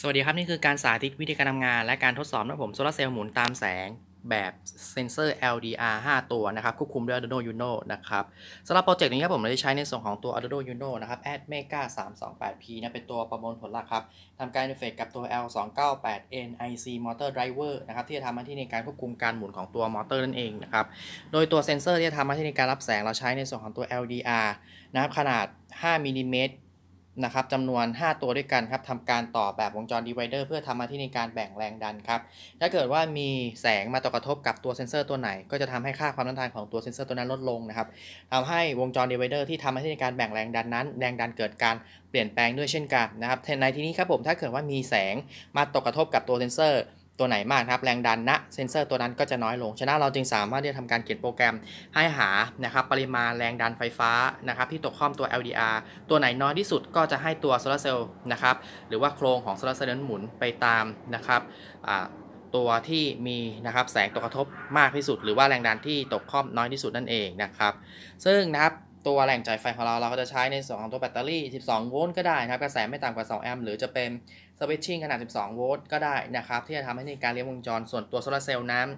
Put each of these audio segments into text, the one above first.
สวัสดีครับ นี่คือการสาธิตวิธีการทำงานและการทดสอบนะผมโซลาเซลล์หมุนตามแสงแบบเซนเซอร์ LDR 5 ตัวนะครับควบคุมด้วย Arduino Uno นะครับสำหรับโปรเจกต์นี้ครับผมเราจะใช้ในส่วนของตัว Arduino Uno นะครับ ATmega 328P นะเป็นตัวประมวลผลหลักครับทำการอินเทอร์เฟซกับตัว L298N IC Motor Driver นะครับที่จะทำหน้าที่ในการควบคุมการหมุนของตัวมอเตอร์นั่นเองนะครับโดยตัวเซนเซอร์ที่จะทำหน้าที่ในการรับแสงเราใช้ในส่วนของตัว LDR นะครับขนาด 5มิลลิเมตรนะครับจำนวน 5 ตัวด้วยกันครับทำการต่อแบบวงจรดีไวเดอร์เพื่อทำมาที่ในการแบ่งแรงดันครับถ้าเกิดว่ามีแสงมาตกกระทบกับตัวเซนเซอร์ตัวไหน ก็จะทำให้ค่าความต้านทานของตัวเซนเซอร์ตัวนั้นลดลงนะครับทำให้วงจรดีไวเดอร์ที่ทำมาที่ในการแบ่งแรงดันนั้น แรงดันเกิดการเปลี่ยนแปลงด้วยเช่นกันนะครับในที่นี้ครับผมถ้าเกิดว่ามีแสงมาตกกระทบกับตัวเซนเซอร์ตัวไหนมากครับแรงดันนะเซนเซอร์ตัวนั้นก็จะน้อยลง ฉะนั้นเราจึงสามารถที่จะทำการเขียนโปรแกรมให้หานะครับปริมาณแรงดันไฟฟ้านะครับที่ตกข้อมตัว LDR ตัวไหนน้อยที่สุดก็จะให้ตัวโซลาร์เซลล์นะครับหรือว่าโครงของโซลาร์เซลล์นั้นหมุนไปตามนะครับตัวที่มีนะครับแสงตกกระทบมากที่สุด หรือว่าแรงดันที่ตกข้อมน้อยที่สุดนั่นเองนะครับซึ่งนะครับตัวแหล่งจ่ายไฟของเราเราก็จะใช้ในส่วนของตัวแบตเตอรี่12โวลต์ก็ได้นะครับกระแสไม่ต่ำกว่า2 แอมป์หรือจะเป็นสวิตชิ่งขนาด12โวลต์ก็ได้นะครับที่จะทำให้ในการเลี้ยงวงจรส่วนตัวโซลาเซลล์นั้น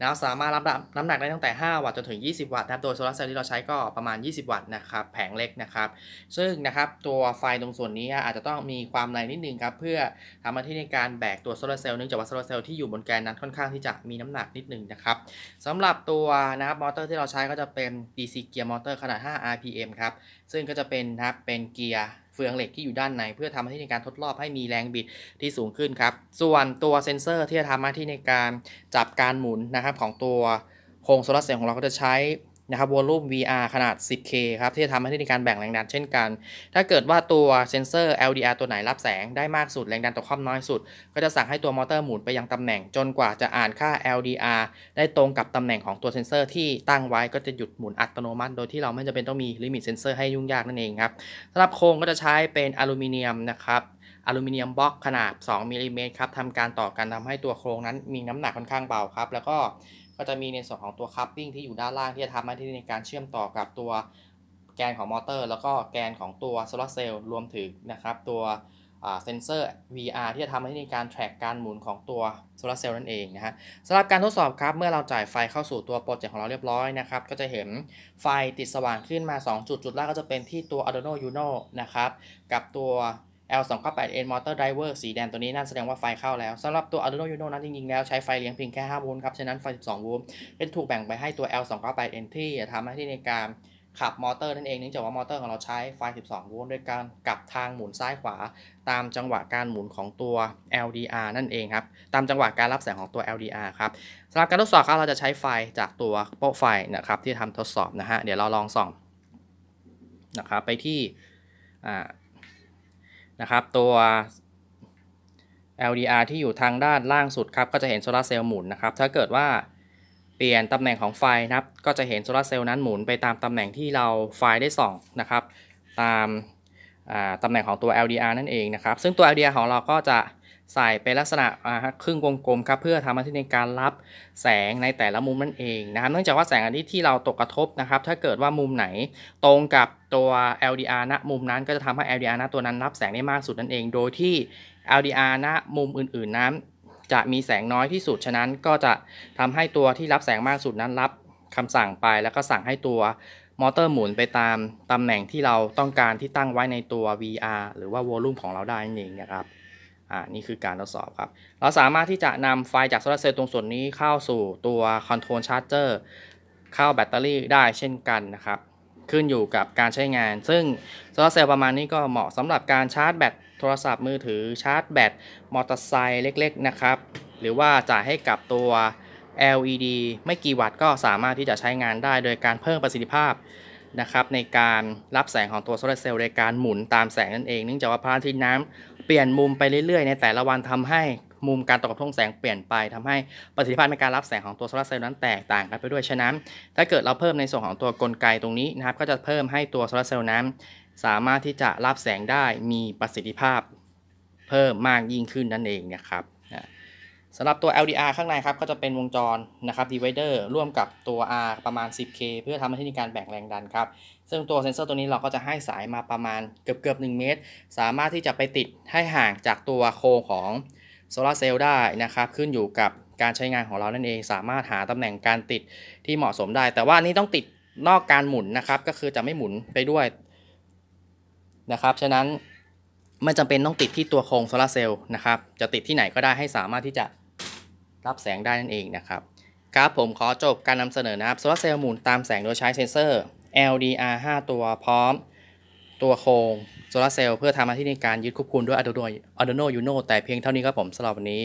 นะสามารถรับน้ำหนักได้ตั้งแต่5วัตต์จนถึง20วัตต์นะครับโดยโซลาเซลล์ที่เราใช้ก็ประมาณ 20 วัตต์นะครับแผงเล็กนะครับซึ่งนะครับตัวไฟตรงส่วนนี้อาจจะต้องมีความแรงนิดนึงครับเพื่อทำหน้าที่ในการแบกตัวโซลาเซลล์เนื่องจากว่าโซลาเซลล์ที่อยู่บนแกนนั้นค่อนข้างที่จะมีน้ำหนักนิดนึงนะครับสำหรับตัวนะครับมอเตอร์ที่เราใช้ก็จะเป็น DC เกียร์มอเตอร์ขนาด 5 rpm ครับซึ่งก็จะเป็นนะครับเป็นเกียร์ฟืองเหล็กที่อยู่ด้านในเพื่อทำให้ในการทดรอบให้มีแรงบิดที่สูงขึ้นครับ ส่วนตัวเซ็นเซอร์ที่จะทำหน้าที่ในการจับการหมุนนะครับของตัวโครงโซลาร์เซลล์ของเราก็จะใช้นะครับวอลลุ่ม VR ขนาด 10K ครับ ที่จะทำให้ได้ในการแบ่งแรงดันเช่นกัน ถ้าเกิดว่าตัวเซนเซอร์ LDR ตัวไหนรับแสงได้มากสุด แรงดันตอควอมน้อยสุด ก็จะสั่งให้ตัวมอเตอร์หมุนไปยังตำแหน่งจนกว่าจะอ่านค่า LDR ได้ตรงกับตำแหน่งของตัวเซนเซอร์ที่ตั้งไว้ ก็จะหยุดหมุนอัตโนมัติ โดยที่เราไม่จำเป็นต้องมีลิมิตเซนเซอร์ให้ยุ่งยากนั่นเองครับสำหรับโครงก็จะใช้เป็นอลูมิเนียมนะครับ อลูมิเนียมบล็อกขนาด 2มิลลิเมตรครับทำการต่อกันทำให้ตัวโครงนั้นมีน้ำหนักค่อนข้างเบาครับแล้วก็ก็จะมีในส่วนของตัวคัพปิ้งที่อยู่ด้านล่างที่จะทำหน้าที่ในการเชื่อมต่อกับตัวแกนของมอเตอร์ แล้วก็แกนของตัวโซลาร์เซลล์รวมถึงนะครับตัวเซนเซอร์ VR ที่จะทำให้ในการแทร็กการหมุนของตัวโซลาร์เซลล์นั่นเองนะฮะสำหรับการทดสอบครับ เมื่อเราจ่ายไฟเข้าสู่ตัวโปรเจกต์ของเราเรียบร้อยนะครับก็จะเห็นไฟติดสว่างขึ้นมา2จุดจุดแรกก็จะเป็นที่ตัว Arduino Uno นะครับกับตัว L298N Motor Driver สีแดงตัวนี้นั่นแสดงว่าไฟเข้าแล้วสำหรับตัว Arduino Uno นั้นจริงๆ แล้ว ใช้ไฟเลี้ยงเพียงแค่ 5 โวลต์ครับ ฉะนั้นไฟ 12 โวลต์จะถูกแบ่งไปให้ตัว L298N ที่ทำหน้าที่ในการขับมอเตอร์นั่นเองเนื่องจากว่ามอเตอร์ของเราใช้ไฟ 12 โวลต์ด้วยการกลับทางหมุนซ้ายขวา ตามจังหวะการหมุนของตัว LDR นั่นเองครับตามจังหวะการรับแสงของตัว LDR ครับสำหรับการทดสอบครับเราจะใช้ไฟจากตัวโป๊ะไฟนะครับที่ทำทดสอบนะฮะเดี๋ยวเราลองส่องนะครับไปที่นะครับตัว LDR ที่อยู่ทางด้านล่างสุดครับก็จะเห็น โซลาเซลล์หมุนนะครับถ้าเกิดว่าเปลี่ยนตำแหน่งของไฟนะครับก็จะเห็นโซลาเซลล์นั้นหมุน ไปตามตำแหน่งที่เราไฟได้ส่องนะครับตามตำแหน่งของตัว LDR นั่นเองนะครับ ซึ่งตัว LDR ของเราก็จะใส่เป็นลักษณะครึ่งวงกลมครับเพื่อทำหน้าที่ใน การรับแสงในแต่ละมุมนั่นเองนะครับเนื่องจากว่าแสงอันิี้ที่เราตกกระทบนะครับถ้าเกิดว่ามุมไหนตรงกับตัว LDR ณมุมนั้นก็จะทำให้ LDR ณตัวนั้นรับแสงได้มากสุดนั่นเอง โดยที่ LDR ณมุมอื่น ๆ นั้น จะมีแสงน้อยที่สุดฉะนั้น ก็จะทำให้ตัวที่รับแสงมากสุดนั้นรับคำสั่งไป แล้วก็สั่งให้ตัวมอเตอร์หมุนไปตามตำแหน่งที่เราต้องการที่ตั้งไว้ในตัว VR หรือว่าวอลลุ่มของเราได้นั่นเองนะครับอ่านี่คือการทดสอบครับเราสามารถที่จะนำไฟจากโซลาร์เซลล์ตรงส่วนนี้เข้าสู่ตัวคอนโทรลชาร์จเจอร์เข้าแบตเตอรี่ได้เช่นกันนะครับ ขึ้นอยู่กับการใช้งาน ซึ่งโซลาร์เซลล์ประมาณนี้ก็เหมาะสำหรับการชาร์จแบตโทรศัพท์มือถือชาร์จแบตมอเตอร์ไซค์เล็กๆนะครับ หรือว่าจ่ายให้กับตัว LED ไม่กี่วัตต์ก็สามารถที่จะใช้งานได้โดยการเพิ่มประสิทธิภาพนะครับในการรับแสงของตัวโซลาร์เซลล์ในการหมุนตามแสงนั่นเองเนื่องจากว่าพลังที่น้ำเปลี่ยนมุมไปเรื่อยๆในแต่ละวันทำให้มุมการตกกระทบแสงเปลี่ยนไปทำให้ประสิทธิภาพในการรับแสงของตัวโซลาเซลล์นั้นแตกต่างกันไปด้วยฉะนั้นถ้าเกิดเราเพิ่มในส่วนของตัวกลไกตรงนี้นะครับก็จะเพิ่มให้ตัวโซลาเซลล์นั้นสามารถที่จะรับแสงได้มีประสิทธิภาพ เพิ่มมากยิ่งขึ้นนั่นเองนะครับสำหรับตัว LDR ข้างในครับ ก็จะเป็นวงจรนะครับ divider ร่วมกับตัว R ประมาณ 10K เพื่อทำให้มที่การแบ่งแรงดันครับ ซึ่งตัวเซนเซอร์ตัวนี้เราก็จะให้สายมาประมาณเกือบเกือบ1 เมตร สามารถที่จะไปติดให้ห่างจากตัวโครงของโซลาเซลล์ได้นะครับ ขึ้นอยู่กับการใช้งานของเรานั่นเองสามารถหาตำแหน่งการติดที่เหมาะสมได้ แต่ว่านี้ต้องติดนอกการหมุนนะครับก็คือจะไม่หมุนไปด้วยนะครับฉะนั้นไม่จำเป็นต้องติดที่ตัวโครงโซลาเซลล์นะครับ จะติดที่ไหนก็ได้ให้สามารถที่จะรับแสงได้นั่นเองนะครับ ครับผมขอจบการนำเสนอนะครับโซลาเซลล์หมุนตามแสงโดยใช้เซนเซอร์ LDR 5 ตัวพร้อม ตัวโครงโซลาเซลล์เพื่อทำหน้าที่ในการยึดควบคุมด้วย Arduino Arduino Uno แต่เพียงเท่านี้ครับผมสำหรับวันนี้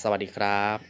สวัสดีครับ